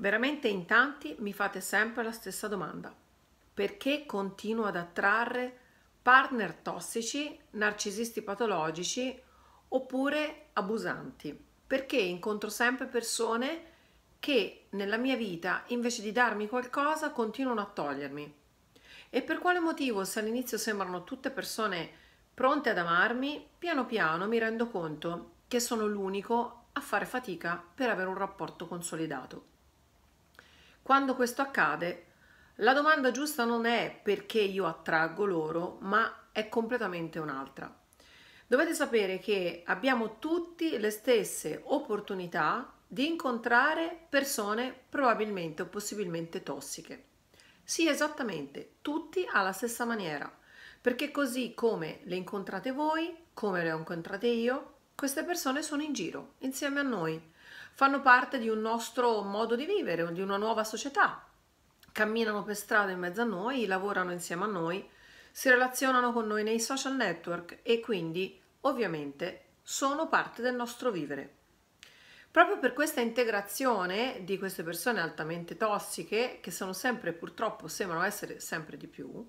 Veramente in tanti mi fate sempre la stessa domanda. Perché continuo ad attrarre partner tossici, narcisisti patologici oppure abusanti? Perché incontro sempre persone che nella mia vita invece di darmi qualcosa continuano a togliermi. E per quale motivo se all'inizio sembrano tutte persone pronte ad amarmi, piano piano mi rendo conto che sono l'unico a fare fatica per avere un rapporto consolidato. Quando questo accade, la domanda giusta non è perché io attraggo loro, ma è completamente un'altra. Dovete sapere che abbiamo tutti le stesse opportunità di incontrare persone probabilmente o possibilmente tossiche. Sì, esattamente, tutti alla stessa maniera, perché così come le incontrate voi, come le ho incontrate io, queste persone sono in giro insieme a noi fanno parte di un nostro modo di vivere, di una nuova società. Camminano per strada in mezzo a noi, lavorano insieme a noi, si relazionano con noi nei social network e quindi ovviamente sono parte del nostro vivere. Proprio per questa integrazione di queste persone altamente tossiche, che sono sempre purtroppo sembrano essere sempre di più,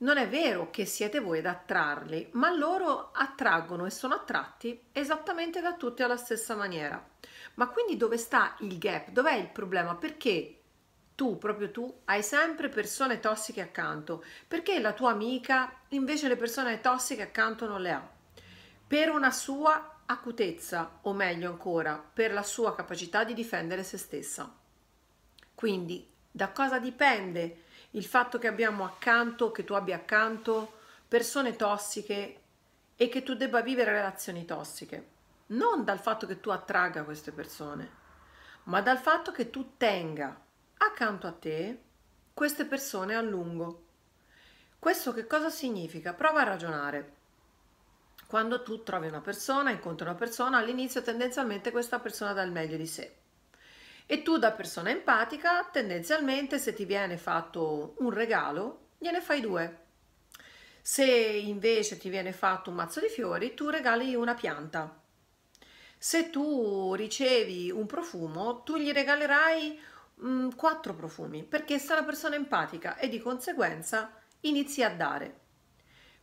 non è vero che siete voi ad attrarli, ma loro attraggono e sono attratti esattamente da tutti alla stessa maniera. Ma quindi dove sta il gap? Dov'è il problema? Perché tu, proprio tu, hai sempre persone tossiche accanto? Perché la tua amica invece le persone tossiche accanto non le ha? Per una sua acutezza, o meglio ancora, per la sua capacità di difendere se stessa. Quindi, da cosa dipende? il fatto che abbiamo accanto, che tu abbia accanto persone tossiche e che tu debba vivere relazioni tossiche. Non dal fatto che tu attragga queste persone, ma dal fatto che tu tenga accanto a te queste persone a lungo. Questo che cosa significa? Prova a ragionare. Quando tu trovi una persona, incontri una persona, all'inizio tendenzialmente questa persona dà il meglio di sé. E tu da persona empatica, tendenzialmente se ti viene fatto un regalo, gliene fai due. Se invece ti viene fatto un mazzo di fiori, tu regali una pianta. Se tu ricevi un profumo, tu gli regalerai mh, mm, quattro profumi, perché sei una persona empatica e di conseguenza inizi a dare.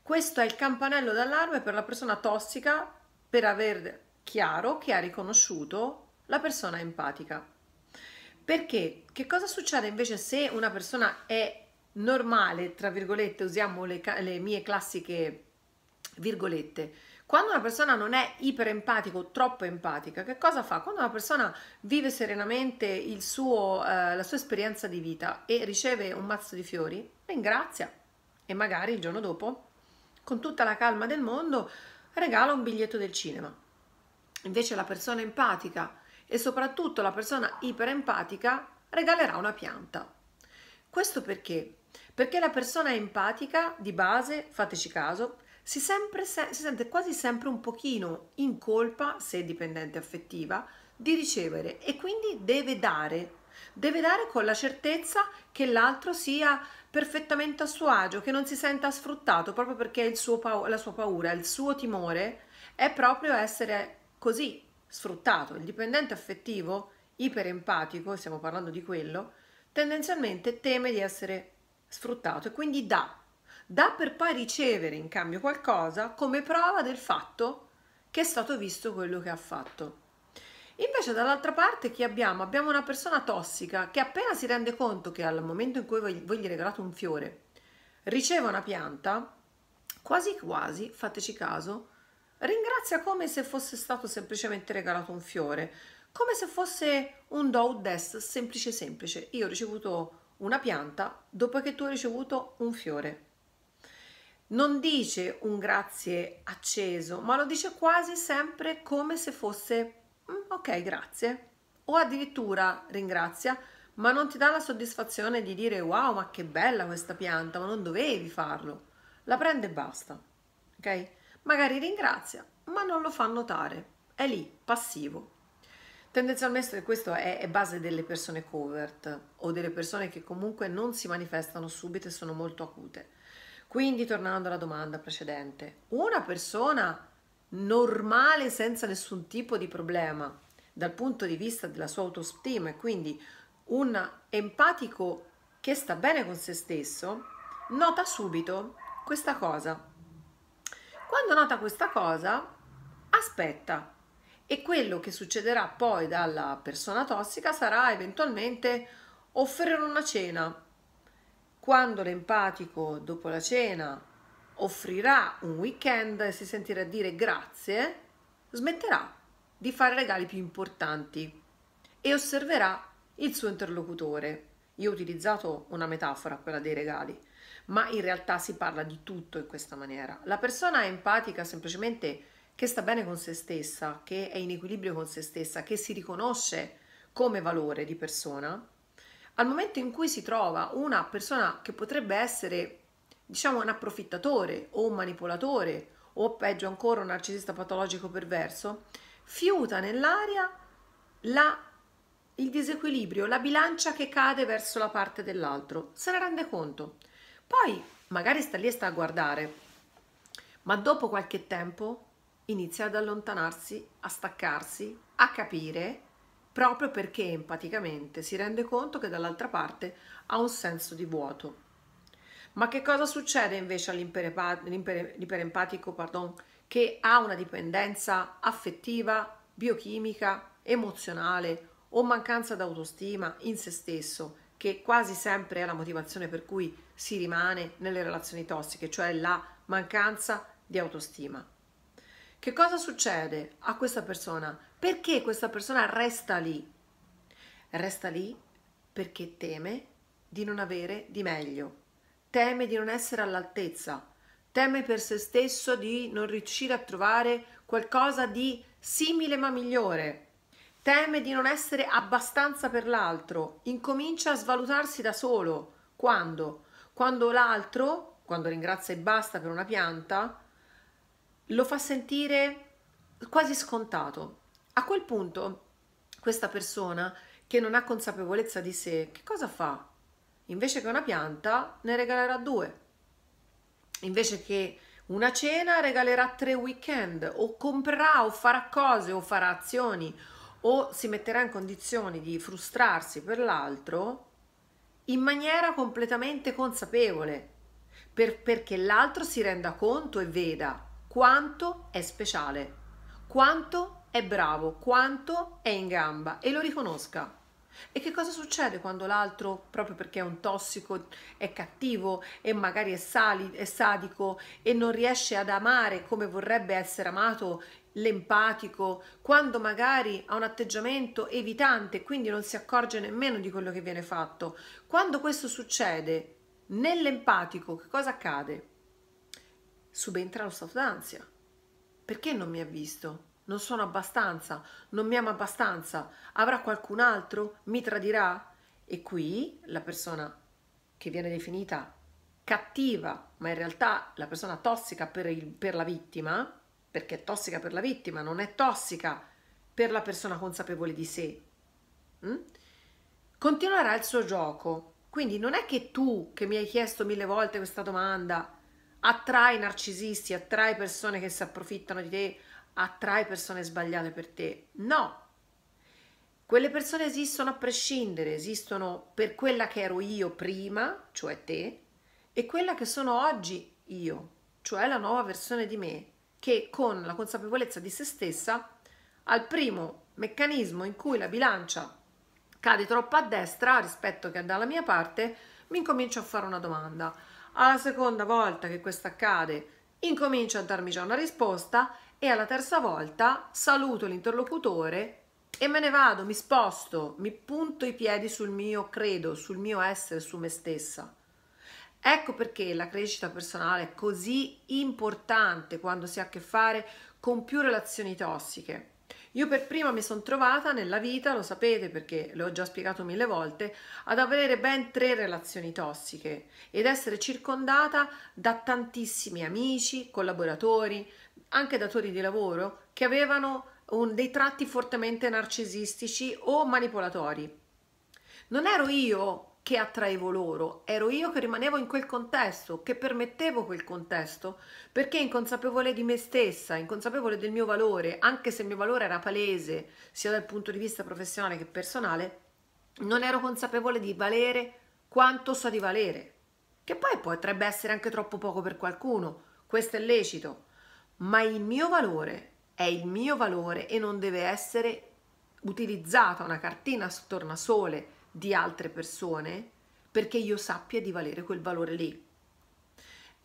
Questo è il campanello d'allarme per la persona tossica per aver chiaro che ha riconosciuto la persona empatica. Perché che cosa succede invece se una persona è normale, tra virgolette, usiamo le, le mie classiche virgolette, quando una persona non è iperempatico o troppo empatica, che cosa fa? Quando una persona vive serenamente suo, eh, la sua esperienza di vita e riceve un mazzo di fiori, ringrazia e magari il giorno dopo, con tutta la calma del mondo, regala un biglietto del cinema. Invece la persona empatica e soprattutto la persona iperempatica regalerà una pianta. Questo perché? Perché la persona empatica di base, fateci caso, si, sempre, si, sente quasi sempre un pochino in colpa, se dipendente affettiva, di ricevere e quindi deve dare. Deve dare con la certezza che l'altro sia perfettamente a suo agio, che non si senta sfruttato proprio perché suo, la sua paura, il suo timore è proprio essere così, sfruttato. Il dipendente affettivo iperempatico, stiamo parlando di quello, tendenzialmente teme di essere sfruttato e quindi dà. Dà per poi ricevere in cambio qualcosa come prova del fatto che è stato visto quello che ha fatto. Invece dall'altra parte chi abbiamo? Abbiamo una persona tossica che appena si rende conto che al momento in cui voi gli regalate un fiore riceve una pianta, quasi quasi, fateci caso, Ringrazia come se fosse stato semplicemente regalato un fiore, come se fosse un do ut des semplice semplice. Io ho ricevuto una pianta dopo che tu hai ricevuto un fiore. Non dice un grazie acceso, ma lo dice quasi sempre come se fosse mm, ok, grazie. O addirittura ringrazia, ma non ti dà la soddisfazione di dire wow, ma che bella questa pianta, ma non dovevi farlo. La prende e basta. Ok? Magari ringrazia, ma non lo fa notare. È lì, passivo. Tendenzialmente questo è, base delle persone covert o delle persone che comunque non si manifestano subito e sono molto acute. Quindi, tornando alla domanda precedente, una persona normale senza nessun tipo di problema dal punto di vista della sua autostima e quindi un empatico che sta bene con se stesso, nota subito questa cosa quando nota questa cosa, aspetta e quello che succederà poi dalla persona tossica sarà eventualmente offrire una cena. Quando l'empatico dopo la cena offrirà un weekend e si sentirà dire grazie, smetterà di fare regali più importanti e osserverà il suo interlocutore. Io ho utilizzato una metafora, quella dei regali ma in realtà si parla di tutto in questa maniera. La persona empatica semplicemente che sta bene con se stessa, che è in equilibrio con se stessa, che si riconosce come valore di persona. Al momento in cui si trova una persona che potrebbe essere, diciamo, un approfittatore o un manipolatore o peggio ancora un narcisista patologico perverso, fiuta nell'aria la il disequilibrio, la bilancia che cade verso la parte dell'altro, se ne rende conto. Poi magari sta lì e sta a guardare, ma dopo qualche tempo inizia ad allontanarsi, a staccarsi, a capire, proprio perché empaticamente si rende conto che dall'altra parte ha un senso di vuoto. Ma che cosa succede invece all'iperempatico pardon, che ha una dipendenza affettiva, biochimica, emozionale o mancanza d'autostima in se stesso che quasi sempre è la motivazione per cui si rimane nelle relazioni tossiche, cioè la mancanza di autostima. Che cosa succede a questa persona? Perché questa persona resta lì? Resta lì perché teme di non avere di meglio, teme di non essere all'altezza, teme per se stesso di non riuscire a trovare qualcosa di simile ma migliore teme di non essere abbastanza per l'altro, incomincia a svalutarsi da solo. Quando? Quando l'altro, quando ringrazia e basta per una pianta, lo fa sentire quasi scontato. A quel punto questa persona che non ha consapevolezza di sé, che cosa fa? Invece che una pianta ne regalerà due. Invece che una cena regalerà tre weekend o comprerà o farà cose o farà azioni o si metterà in condizioni di frustrarsi per l'altro in maniera completamente consapevole, per, perché l'altro si renda conto e veda quanto è speciale, quanto è bravo, quanto è in gamba e lo riconosca. E che cosa succede quando l'altro, proprio perché è un tossico, è cattivo e magari è, sali, è sadico e non riesce ad amare come vorrebbe essere amato l'empatico, quando magari ha un atteggiamento evitante, quindi non si accorge nemmeno di quello che viene fatto. Quando questo succede nell'empatico, che cosa accade? Subentra lo stato d'ansia. Perché non mi ha visto? Non sono abbastanza, non mi ama abbastanza, avrà qualcun altro, mi tradirà? E qui la persona che viene definita cattiva, ma in realtà la persona tossica per, il, per la vittima, perché è tossica per la vittima, non è tossica per la persona consapevole di sé, mm? continuerà il suo gioco. Quindi non è che tu, che mi hai chiesto mille volte questa domanda, attrai narcisisti, attrai persone che si approfittano di te, attrae persone sbagliate per te. No, quelle persone esistono a prescindere, esistono per quella che ero io prima, cioè te, e quella che sono oggi io, cioè la nuova versione di me, che con la consapevolezza di se stessa, al primo meccanismo in cui la bilancia cade troppo a destra rispetto che dalla mia parte, mi incomincio a fare una domanda. Alla seconda volta che questo accade, incomincio a darmi già una risposta e alla terza volta saluto l'interlocutore e me ne vado, mi sposto, mi punto i piedi sul mio credo, sul mio essere, su me stessa. Ecco perché la crescita personale è così importante quando si ha a che fare con più relazioni tossiche io per prima mi sono trovata nella vita, lo sapete perché l'ho già spiegato mille volte, ad avere ben tre relazioni tossiche ed essere circondata da tantissimi amici, collaboratori, anche datori di lavoro che avevano un, dei tratti fortemente narcisistici o manipolatori. Non ero io che attraevo loro, ero io che rimanevo in quel contesto, che permettevo quel contesto, perché inconsapevole di me stessa, inconsapevole del mio valore, anche se il mio valore era palese, sia dal punto di vista professionale che personale, non ero consapevole di valere quanto so di valere, che poi potrebbe essere anche troppo poco per qualcuno, questo è lecito, ma il mio valore è il mio valore e non deve essere utilizzata una cartina tornasole di altre persone perché io sappia di valere quel valore lì.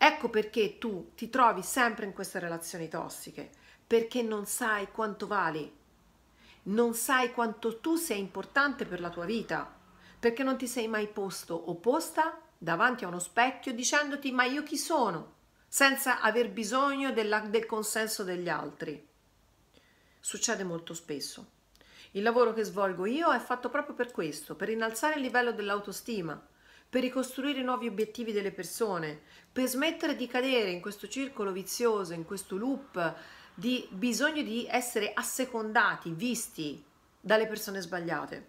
Ecco perché tu ti trovi sempre in queste relazioni tossiche, perché non sai quanto vali, non sai quanto tu sei importante per la tua vita, perché non ti sei mai posto o posta davanti a uno specchio dicendoti ma io chi sono, senza aver bisogno della, del consenso degli altri. Succede molto spesso. Il lavoro che svolgo io è fatto proprio per questo, per innalzare il livello dell'autostima, per ricostruire i nuovi obiettivi delle persone, per smettere di cadere in questo circolo vizioso, in questo loop di bisogno di essere assecondati, visti dalle persone sbagliate.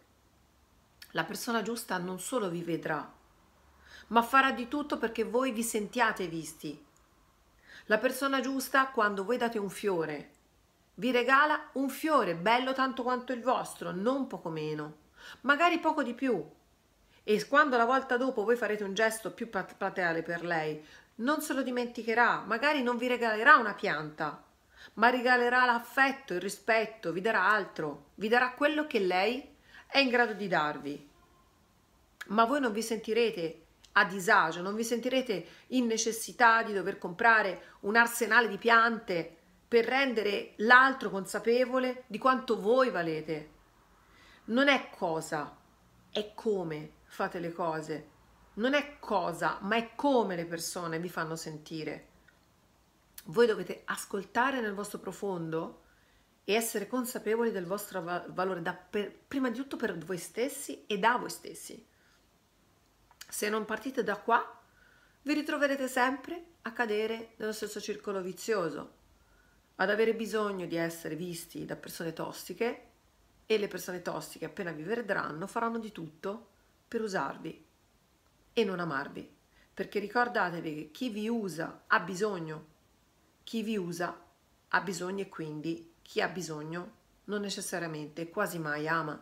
La persona giusta non solo vi vedrà, ma farà di tutto perché voi vi sentiate visti. La persona giusta, quando voi date un fiore, vi regala un fiore bello tanto quanto il vostro, non poco meno, magari poco di più. E quando la volta dopo voi farete un gesto più plateale per lei, non se lo dimenticherà, magari non vi regalerà una pianta, ma regalerà l'affetto, il rispetto, vi darà altro, vi darà quello che lei è in grado di darvi. Ma voi non vi sentirete a disagio, non vi sentirete in necessità di dover comprare un arsenale di piante per rendere l'altro consapevole di quanto voi valete. Non è cosa, è come fate le cose. Non è cosa, ma è come le persone vi fanno sentire. Voi dovete ascoltare nel vostro profondo e essere consapevoli del vostro valore, per, prima di tutto per voi stessi e da voi stessi. Se non partite da qua, vi ritroverete sempre a cadere nello stesso circolo vizioso ad avere bisogno di essere visti da persone tossiche e le persone tossiche appena vi vedranno faranno di tutto per usarvi e non amarvi. Perché ricordatevi che chi vi usa ha bisogno, chi vi usa ha bisogno e quindi chi ha bisogno non necessariamente quasi mai ama.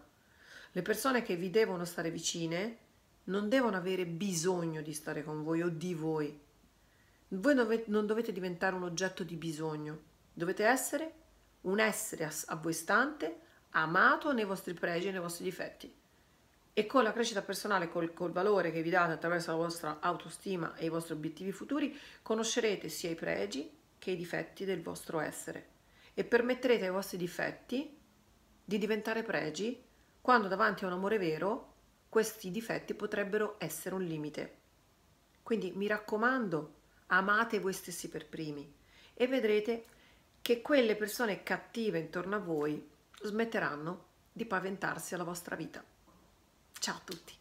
Le persone che vi devono stare vicine non devono avere bisogno di stare con voi o di voi. Voi non dovete diventare un oggetto di bisogno. Dovete essere un essere a voi stante, amato nei vostri pregi e nei vostri difetti. E con la crescita personale, col, col valore che vi date attraverso la vostra autostima e i vostri obiettivi futuri, conoscerete sia i pregi che i difetti del vostro essere e permetterete ai vostri difetti di diventare pregi quando davanti a un amore vero questi difetti potrebbero essere un limite. Quindi mi raccomando, amate voi stessi per primi e vedrete che quelle persone cattive intorno a voi smetteranno di paventarsi alla vostra vita. Ciao a tutti!